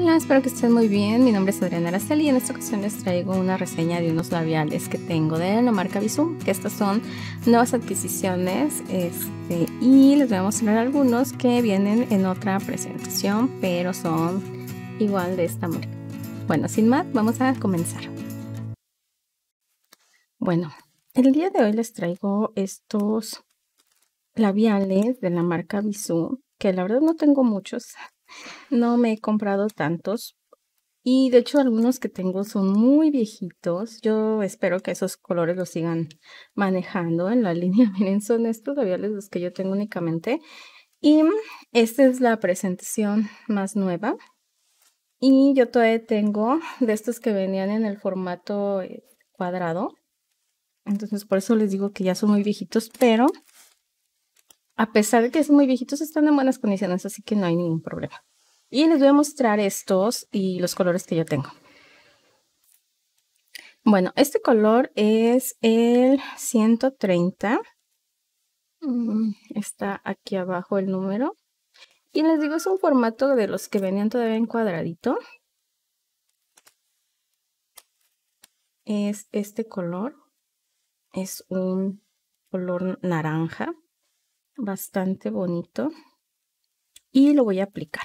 Hola, espero que estén muy bien. Mi nombre es Adriana Araceli y en esta ocasión les traigo una reseña de unos labiales que tengo de la marca Bisú. que estas son nuevas adquisiciones este, y les voy a mostrar algunos que vienen en otra presentación, pero son igual de esta marca. Bueno, sin más, vamos a comenzar. Bueno, el día de hoy les traigo estos labiales de la marca Bisum, que la verdad no tengo muchos, no me he comprado tantos. Y de hecho algunos que tengo son muy viejitos. Yo espero que esos colores los sigan manejando en la línea. Miren, son estos labiales los que yo tengo únicamente. Y esta es la presentación más nueva. Y yo todavía tengo de estos que venían en el formato eh, cuadrado. Entonces por eso les digo que ya son muy viejitos, pero a pesar de que son muy viejitos, están en buenas condiciones, así que no hay ningún problema. Y les voy a mostrar estos y los colores que yo tengo. Bueno, este color es el 130. Mm, está aquí abajo el número. Y les digo, es un formato de los que venían todavía en cuadradito. Es este color. Es un color naranja bastante bonito y lo voy a aplicar.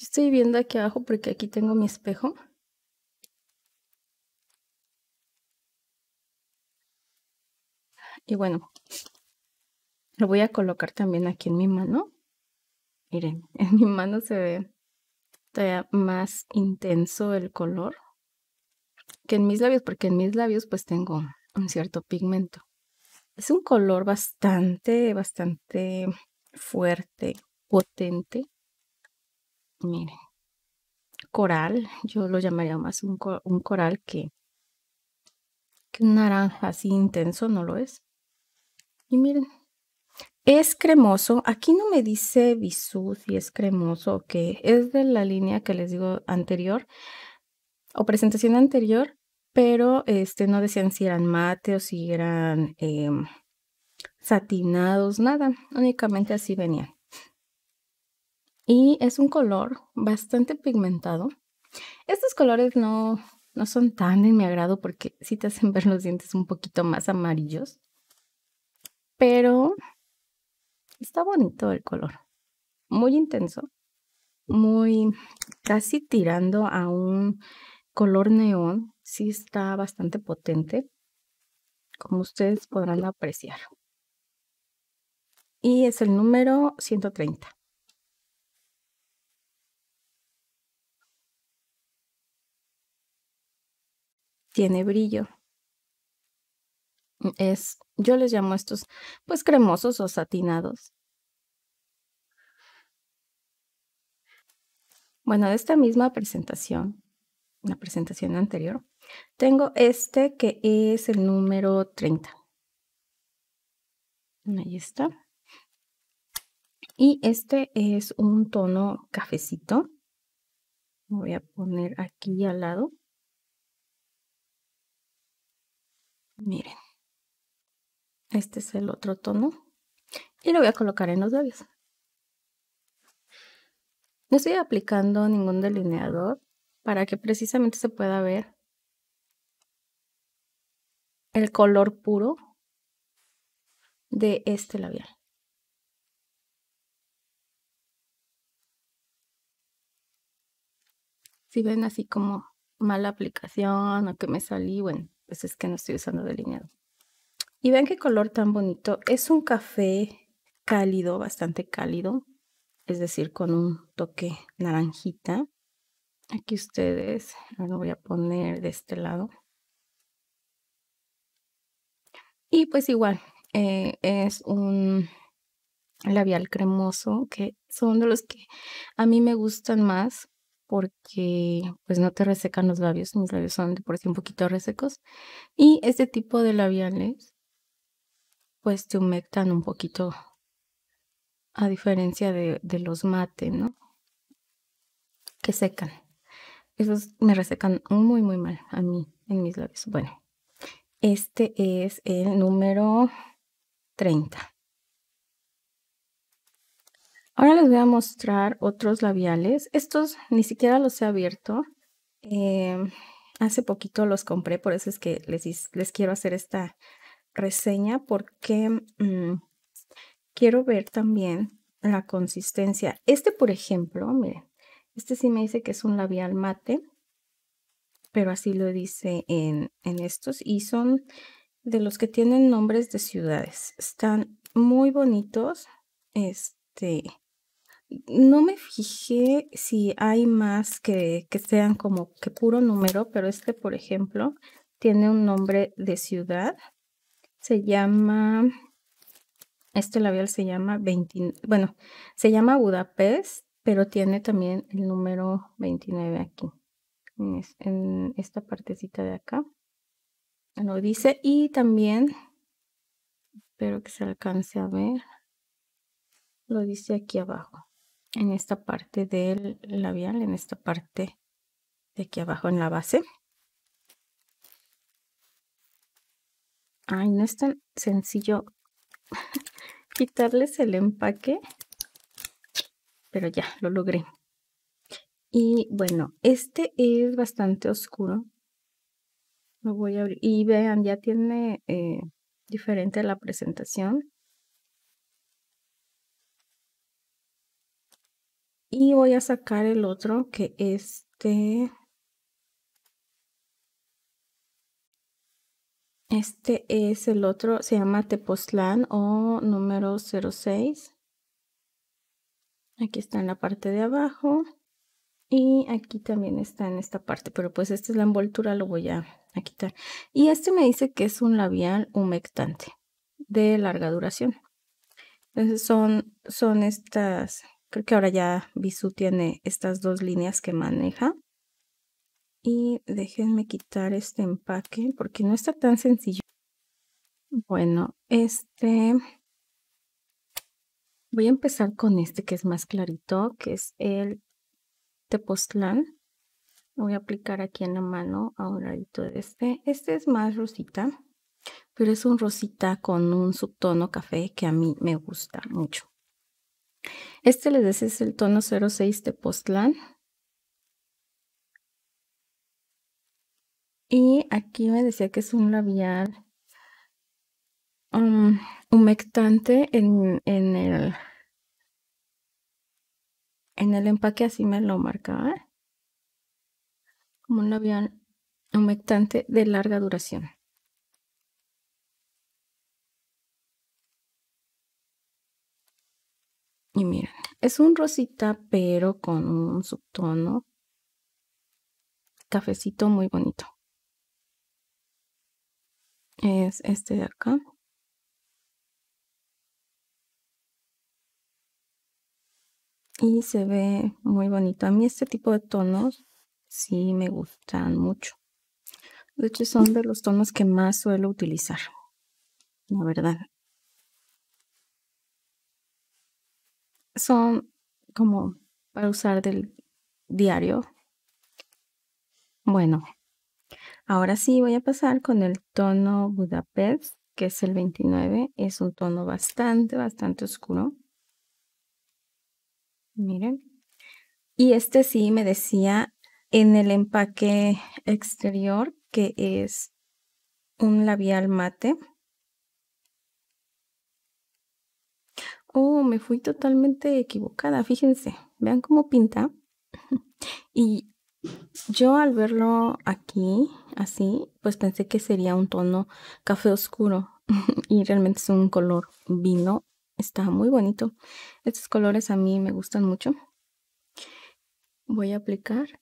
Estoy viendo aquí abajo porque aquí tengo mi espejo. Y bueno, lo voy a colocar también aquí en mi mano. Miren, en mi mano se ve más intenso el color que en mis labios, porque en mis labios pues tengo un cierto pigmento. Es un color bastante, bastante fuerte, potente. Miren, coral, yo lo llamaría más un, coral que, que un naranja así intenso, no lo es. Y miren, es cremoso. Aquí no me dice bisú si es cremoso o qué. Es de la línea que les digo anterior o presentación anterior, pero este, no decían si eran mate o si eran em, satinados, nada. Únicamente así venían. Y es un color bastante pigmentado. Estos colores no, no son tan en mi agrado porque sí te hacen ver los dientes un poquito más amarillos. Pero Está bonito el color. Muy intenso. Muy casi tirando a un color neón. Sí está bastante potente. Como ustedes podrán apreciar. Y es el número 130. Tiene brillo es, yo les llamo estos pues cremosos o satinados. Bueno, de esta misma presentación, la presentación anterior, tengo este que es el número 30. Ahí está. Y este es un tono cafecito. Lo voy a poner aquí al lado. Miren. Este es el otro tono. Y lo voy a colocar en los labios. No estoy aplicando ningún delineador para que precisamente se pueda ver el color puro de este labial. Si ven así como mala aplicación o que me salí, bueno, pues es que no estoy usando delineador. Y ven qué color tan bonito. Es un café cálido, bastante cálido, es decir, con un toque naranjita. Aquí ustedes, lo voy a poner de este lado. Y pues igual, eh, es un labial cremoso, que son de los que a mí me gustan más porque pues no te resecan los labios, mis labios son de por sí un poquito resecos. Y este tipo de labiales pues te humectan un poquito, a diferencia de, los mate, ¿no? Que secan. Esos me resecan muy, muy mal a mí, en mis labios. Bueno, este es el número 30. Ahora les voy a mostrar otros labiales. Estos ni siquiera los he abierto. Eh, hace poquito los compré, por eso es que les, les quiero hacer esta reseña porque mm, quiero ver también la consistencia. Este, por ejemplo, miren, este sí me dice que es un labial mate, pero así lo dice en, en estos y son de los que tienen nombres de ciudades. Están muy bonitos. Este, no me fijé si hay más que, que, sean como que puro número, pero este, por ejemplo, tiene un nombre de ciudad se llama, este labial se llama 29, bueno, se llama Budapest, pero tiene también el número 29 aquí, en, en esta partecita de acá. Lo dice y también, espero que se alcance a ver, lo dice aquí abajo, en esta parte del labial, en esta parte de aquí abajo en la base. Ay, no es tan sencillo quitarles el empaque, pero ya, lo logré. Y bueno, este es bastante oscuro. Lo voy a abrir. Y vean, ya tiene eh, diferente la presentación. Y voy a sacar el otro que este Este es el otro, se llama Tepoztlán o número 06. Aquí está en la parte de abajo y aquí también está en esta parte, pero pues esta es la envoltura, lo voy a, quitar. Y este me dice que es un labial humectante de larga duración. Entonces son, son estas, creo que ahora ya Bisu tiene estas dos líneas que maneja. Y déjenme quitar este empaque porque no está tan sencillo. Bueno, este... Voy a empezar con este que es más clarito, que es el Tepoztlán. voy a aplicar aquí en la mano a un ladito de este. Este es más rosita, pero es un rosita con un subtono café que a mí me gusta mucho. Este les decía es el tono 06 Tepoztlán Y aquí me decía que es un labial um, humectante en, el, en el empaque, así me lo marcaba. Como un labial humectante de larga duración. Y miren, es un rosita, pero con un subtono cafecito muy bonito es este de acá. Y se ve muy bonito. A mí este tipo de tonos sí me gustan mucho. De hecho son de los tonos que más suelo utilizar. La verdad. Son como para usar del diario. Bueno, Ahora sí voy a pasar con el tono Budapest, que es el 29. Es un tono bastante, bastante oscuro. Miren. Y este sí me decía en el empaque exterior que es un labial mate. Oh, me fui totalmente equivocada, fíjense, vean cómo pinta. Y yo al verlo aquí, así, pues pensé que sería un tono café oscuro y realmente es un color vino. Está muy bonito. Estos colores a mí me gustan mucho. Voy a aplicar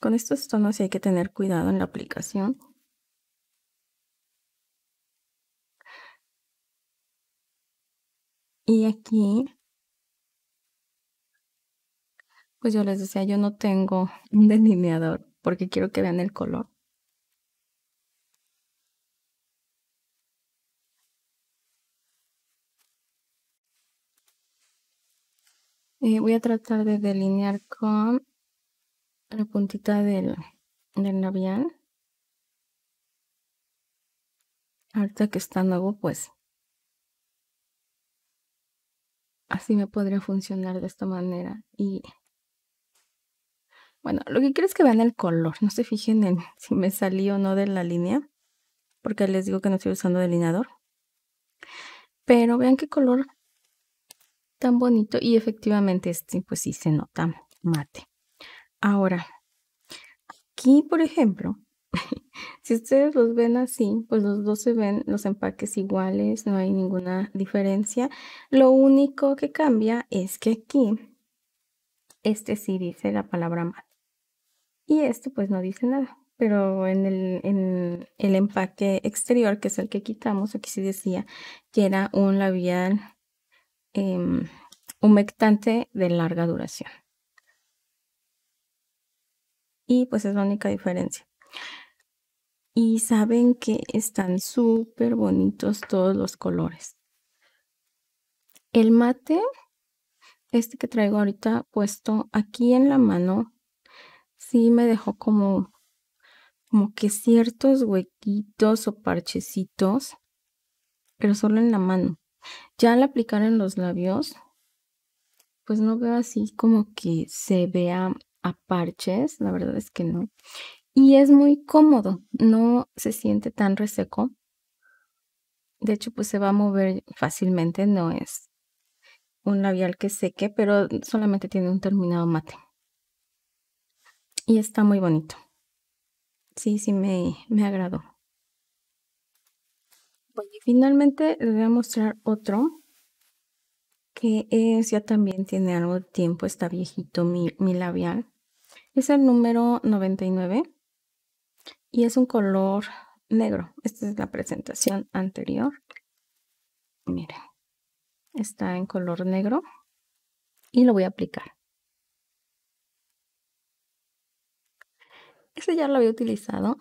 Con estos tonos hay que tener cuidado en la aplicación. Y aquí, pues yo les decía, yo no tengo un delineador porque quiero que vean el color. Eh, voy a tratar de delinear con la puntita del, del labial. Ahorita que está nuevo, pues así me podría funcionar de esta manera. Y bueno, lo que quiero es que vean el color. No se fijen en si me salí o no de la línea, porque les digo que no estoy usando delineador. Pero vean qué color tan bonito. Y efectivamente, este, pues sí se nota mate. Ahora, aquí, por ejemplo, si ustedes los ven así, pues los dos se ven los empaques iguales, no hay ninguna diferencia. Lo único que cambia es que aquí, este sí dice la palabra mal. Y este pues no dice nada, pero en el, en el empaque exterior, que es el que quitamos, aquí sí decía que era un labial em, humectante de larga duración y pues es la única diferencia. Y saben que están súper bonitos todos los colores. El mate, este que traigo ahorita puesto aquí en la mano, sí me dejó como, como que ciertos huequitos o parchecitos, pero solo en la mano. Ya al aplicar en los labios, pues no veo así como que se vea a parches, la verdad es que no. Y es muy cómodo, no se siente tan reseco. De hecho, pues se va a mover fácilmente, no es un labial que seque, pero solamente tiene un terminado mate. Y está muy bonito. Sí, sí me, me agradó. y finalmente les voy a mostrar otro que es, ya también tiene algo de tiempo, está viejito mi, mi labial. Es el número 99 y es un color negro. Esta es la presentación anterior. Miren, está en color negro y lo voy a aplicar. Este ya lo había utilizado.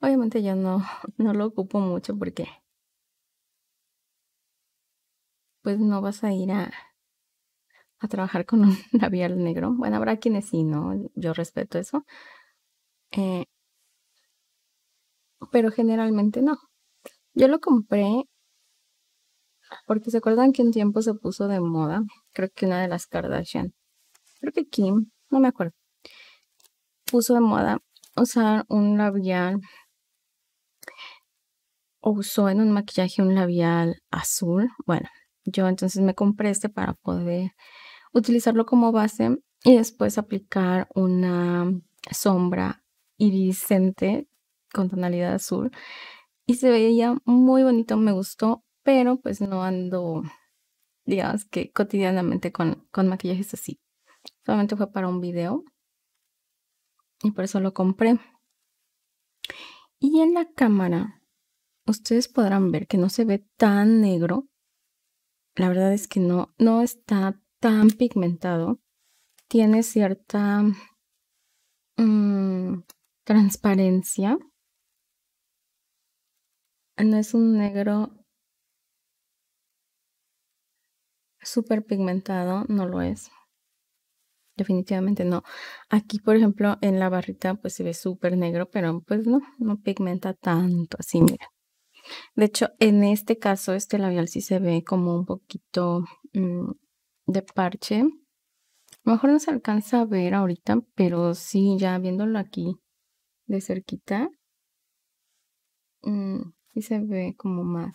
Obviamente yo no, no lo ocupo mucho porque pues no vas a ir a, trabajar con un labial negro. Bueno, habrá quienes sí, ¿no? Yo respeto eso. Eh, pero generalmente no. Yo lo compré porque se acuerdan que un tiempo se puso de moda, creo que una de las Kardashian, creo que Kim, no me acuerdo, puso de moda usar un labial o usó en un maquillaje un labial azul, bueno, yo entonces me compré este para poder utilizarlo como base y después aplicar una sombra iridiscente con tonalidad azul. Y se veía muy bonito, me gustó, pero pues no ando, digamos que cotidianamente con, con maquillajes así. Solamente fue para un video y por eso lo compré. Y en la cámara, ustedes podrán ver que no se ve tan negro, la verdad es que no, no está tan pigmentado. Tiene cierta mm, transparencia. No es un negro súper pigmentado, no lo es. Definitivamente no. Aquí, por ejemplo, en la barrita pues se ve súper negro, pero pues no, no pigmenta tanto. Así, mira. De hecho, en este caso, este labial sí se ve como un poquito mm, de parche. A lo mejor no se alcanza a ver ahorita, pero sí, ya viéndolo aquí de cerquita, mm, sí se ve como más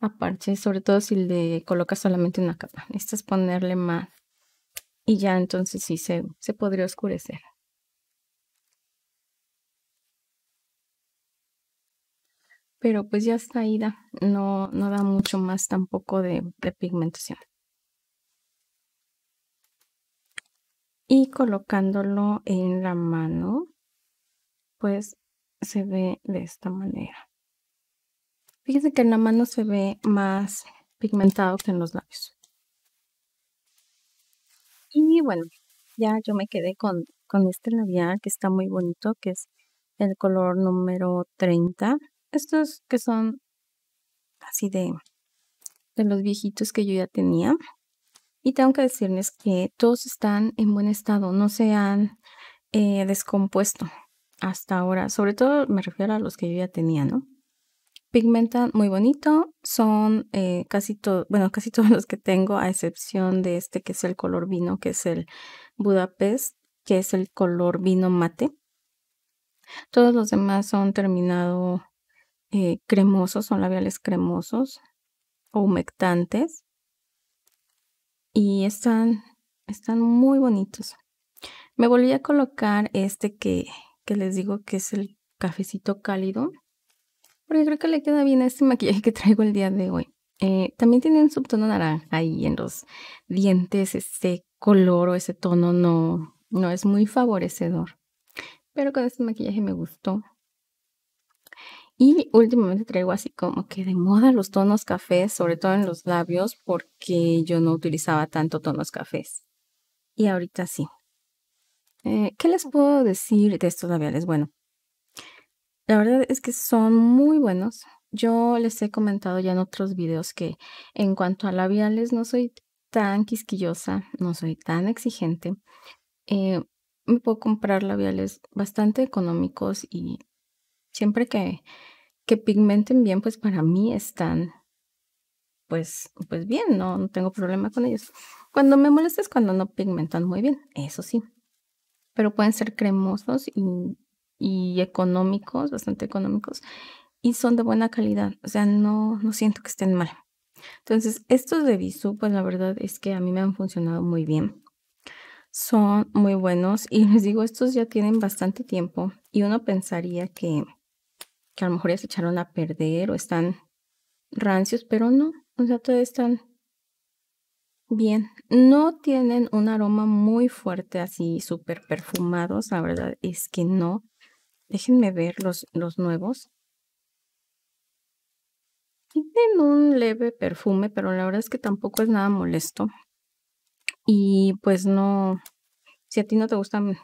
a parche, sobre todo si le colocas solamente una capa. Necesitas ponerle más y ya entonces sí se, se podría oscurecer. pero pues ya está ida, no, no da mucho más tampoco de, pigmentación. Y colocándolo en la mano, pues se ve de esta manera. Fíjense que en la mano se ve más pigmentado que en los labios. Y bueno, ya yo me quedé con, con este labial que está muy bonito, que es el color número 30 estos que son así de, de los viejitos que yo ya tenía. Y tengo que decirles que todos están en buen estado, no se han eh, descompuesto hasta ahora. Sobre todo me refiero a los que yo ya tenía, ¿no? Pigmentan muy bonito, son eh, casi todos, bueno, casi todos los que tengo, a excepción de este que es el color vino, que es el Budapest, que es el color vino mate. Todos los demás son terminado eh, cremosos, son labiales cremosos o humectantes. Y están, están muy bonitos. Me volví a colocar este que, que les digo que es el cafecito cálido. Porque creo que le queda bien a este maquillaje que traigo el día de hoy. Eh, también tiene un subtono naranja ahí en los dientes, ese color o ese tono no, no es muy favorecedor. Pero con este maquillaje me gustó. Y últimamente traigo así como que de moda los tonos cafés, sobre todo en los labios, porque yo no utilizaba tanto tonos cafés. Y ahorita sí. Eh, ¿Qué les puedo decir de estos labiales? Bueno, la verdad es que son muy buenos. Yo les he comentado ya en otros videos que en cuanto a labiales no soy tan quisquillosa, no soy tan exigente. Eh, me puedo comprar labiales bastante económicos y Siempre que, que pigmenten bien, pues para mí están, pues, pues bien, no, no tengo problema con ellos. Cuando me molesta es cuando no pigmentan muy bien, eso sí. Pero pueden ser cremosos y, y económicos, bastante económicos, y son de buena calidad. O sea, no, no siento que estén mal. Entonces, estos de Visu, pues la verdad es que a mí me han funcionado muy bien. Son muy buenos y les digo, estos ya tienen bastante tiempo y uno pensaría que, que a lo mejor ya se echaron a perder o están rancios, pero no, o sea, todavía están bien. No tienen un aroma muy fuerte así, súper perfumados, la verdad es que no. Déjenme ver los, los nuevos. Tienen un leve perfume, pero la verdad es que tampoco es nada molesto. Y pues no, si a ti no te gustan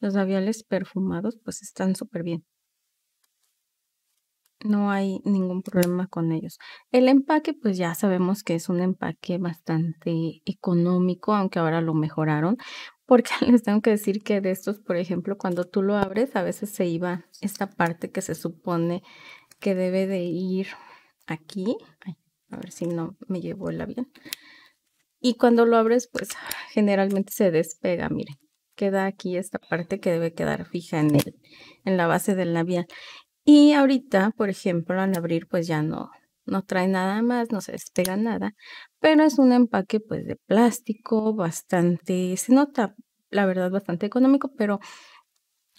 los labiales perfumados, pues están súper bien no hay ningún problema con ellos. El empaque, pues ya sabemos que es un empaque bastante económico, aunque ahora lo mejoraron, porque les tengo que decir que de estos, por ejemplo, cuando tú lo abres, a veces se iba esta parte que se supone que debe de ir aquí. a ver si no me llevo el avión. Y cuando lo abres, pues generalmente se despega, miren. Queda aquí esta parte que debe quedar fija en, en la base del labial. Y ahorita, por ejemplo, al abrir pues ya no, no trae nada más, no se despega nada, pero es un empaque pues de plástico bastante, se nota la verdad bastante económico, pero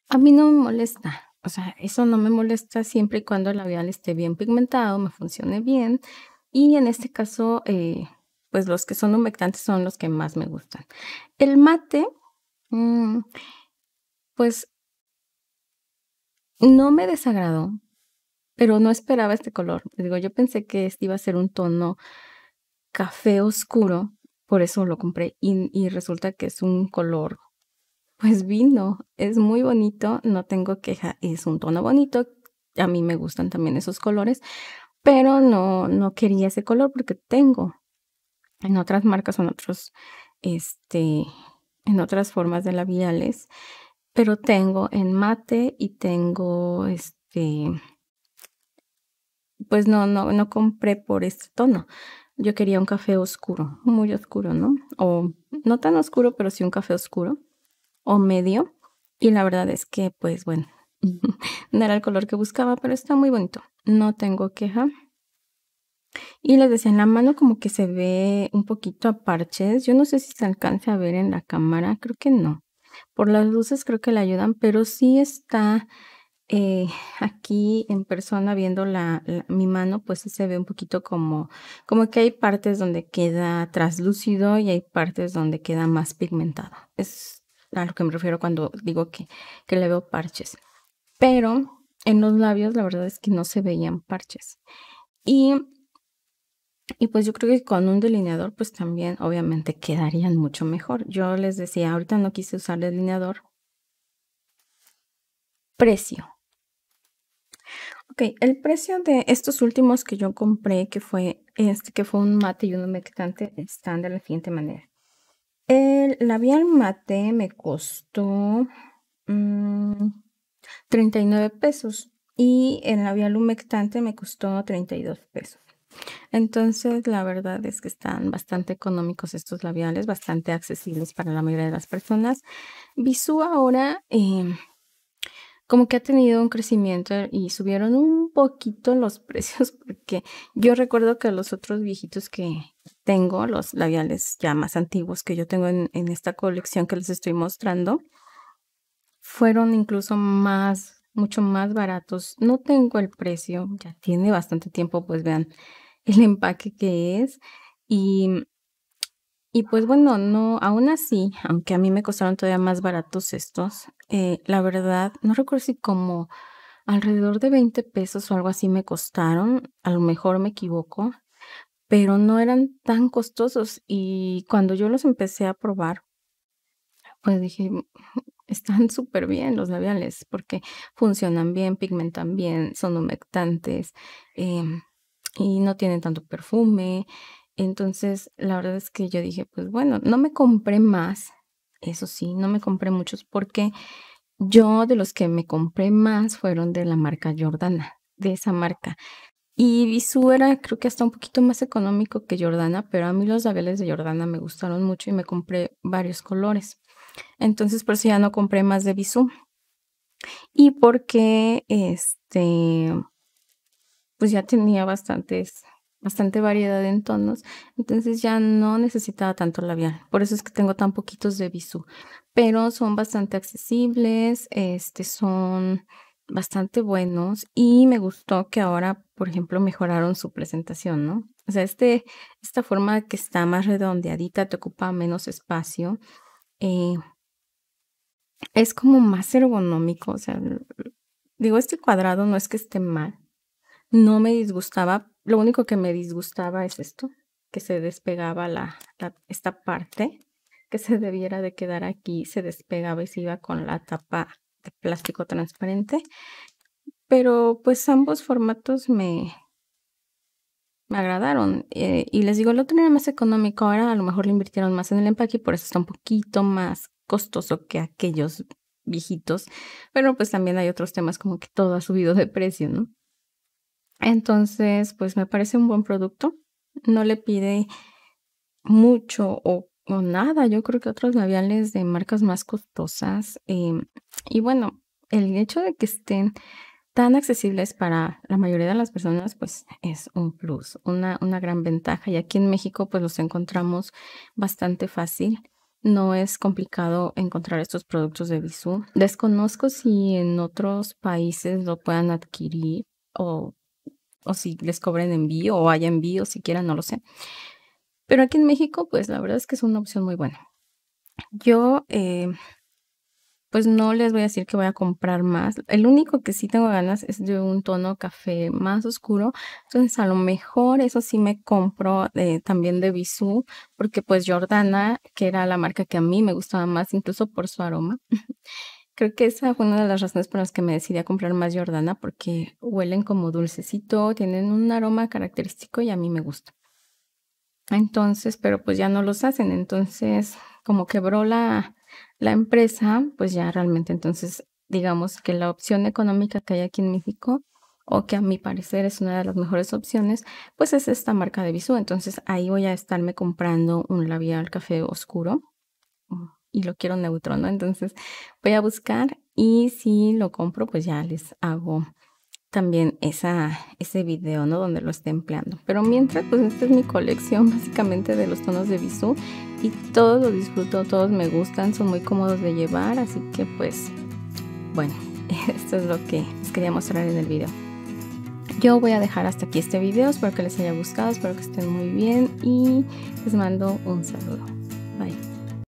a mí no me molesta. O sea, eso no me molesta siempre y cuando el labial esté bien pigmentado, me funcione bien. Y en este caso, eh, pues los que son humectantes son los que más me gustan. El mate, mm, pues no me desagradó, pero no esperaba este color. digo, yo pensé que este iba a ser un tono café oscuro, por eso lo compré y, resulta que es un color pues vino, es muy bonito, no tengo queja, es un tono bonito, a mí me gustan también esos colores, pero no, no quería ese color porque tengo en otras marcas, en otros, este, en otras formas de labiales, pero tengo en mate y tengo este, pues no, no, no compré por este tono. Yo quería un café oscuro, muy oscuro, ¿no? O no tan oscuro, pero sí un café oscuro o medio. Y la verdad es que, pues bueno, no era el color que buscaba, pero está muy bonito. No tengo queja. Y les decía, en la mano como que se ve un poquito a parches. Yo no sé si se alcance a ver en la cámara, creo que no por las luces creo que le ayudan, pero sí está eh, aquí en persona viendo la, mi mano, pues se ve un poquito como, como que hay partes donde queda traslúcido y hay partes donde queda más pigmentado. Es a lo que me refiero cuando digo que, que le veo parches. Pero en los labios la verdad es que no se veían parches. Y y pues yo creo que con un delineador pues también obviamente quedarían mucho mejor. Yo les decía, ahorita no quise usar delineador. Precio. Ok, el precio de estos últimos que yo compré, que fue este, que fue un mate y un humectante, están de la siguiente manera. El labial mate me costó 39 mm, pesos y el labial humectante me costó 32 pesos. Entonces, la verdad es que están bastante económicos estos labiales, bastante accesibles para la mayoría de las personas. Bisú ahora em, como que ha tenido un crecimiento y subieron un poquito los precios porque yo recuerdo que los otros viejitos que tengo, los labiales ya más antiguos que yo tengo en esta colección que les estoy mostrando, fueron incluso más mucho más baratos. No tengo el precio, ya tiene bastante tiempo, pues vean el empaque que es. Y, y pues bueno, no, aún así, aunque a mí me costaron todavía más baratos estos, eh, la verdad, no recuerdo si como alrededor de 20 pesos o algo así me costaron, a lo mejor me equivoco, pero no eran tan costosos y cuando yo los empecé a probar, pues dije, están súper bien los labiales porque funcionan bien, pigmentan bien, son humectantes em, y no tienen tanto perfume. Entonces, la verdad es que yo dije, pues bueno, no me compré más, eso sí, no me compré muchos porque yo de los que me compré más fueron de la marca Jordana, de esa marca. Y Visu era creo que hasta un poquito más económico que Jordana, pero a mí los labiales de Jordana me gustaron mucho y me compré varios colores. Entonces, por eso ya no compré más de Bisú. Y porque este, pues ya tenía bastantes, bastante variedad en tonos. Entonces ya no necesitaba tanto labial. Por eso es que tengo tan poquitos de Bisú. Pero son bastante accesibles. Este son bastante buenos y me gustó que ahora, por ejemplo, mejoraron su presentación, ¿no? O sea, este, esta forma que está más redondeadita te ocupa menos espacio eh, es como más ergonómico, o sea, digo, este cuadrado no es que esté mal, no me disgustaba, lo único que me disgustaba es esto, que se despegaba la, esta parte que se debiera de quedar aquí, se despegaba y se iba con la tapa de plástico transparente, pero pues ambos formatos me, me agradaron. Eh, y les digo, el otro era más económico, ahora a lo mejor le invirtieron más en el empaque y por eso está un poquito más costoso que aquellos viejitos. Pero pues también hay otros temas como que todo ha subido de precio, ¿no? Entonces, pues me parece un buen producto. No le pide mucho o, nada. Yo creo que otros labiales de marcas más costosas. Eh, y bueno, el hecho de que estén tan accesibles para la mayoría de las personas, pues es un plus, una, una gran ventaja. Y aquí en México, pues los encontramos bastante fácil. No es complicado encontrar estos productos de Bisú. Desconozco si en otros países lo puedan adquirir o, o si les cobren envío o haya envío siquiera, no lo sé. Pero aquí en México, pues la verdad es que es una opción muy buena. Yo eh, pues no les voy a decir que voy a comprar más. El único que sí tengo ganas es de un tono café más oscuro. Entonces a lo mejor eso sí me compro eh, también de Bisú, porque pues Jordana, que era la marca que a mí me gustaba más, incluso por su aroma. Creo que esa fue una de las razones por las que me decidí a comprar más Jordana, porque huelen como dulcecito, tienen un aroma característico y a mí me gusta. Entonces, pero pues ya no los hacen, entonces como quebró la la empresa, pues ya realmente entonces, digamos que la opción económica que hay aquí en México o que a mi parecer es una de las mejores opciones, pues es esta marca de Bisú. Entonces ahí voy a estarme comprando un labial café oscuro mm, y lo quiero neutro, ¿no? Entonces voy a buscar y si lo compro, pues ya les hago también esa, ese video, ¿no? Donde lo esté empleando. Pero mientras, pues esta es mi colección básicamente de los tonos de Bisú y todos los disfruto, todos me gustan, son muy cómodos de llevar, así que pues bueno, esto es lo que les quería mostrar en el video. Yo voy a dejar hasta aquí este video, espero que les haya gustado, espero que estén muy bien y les mando un saludo. Bye.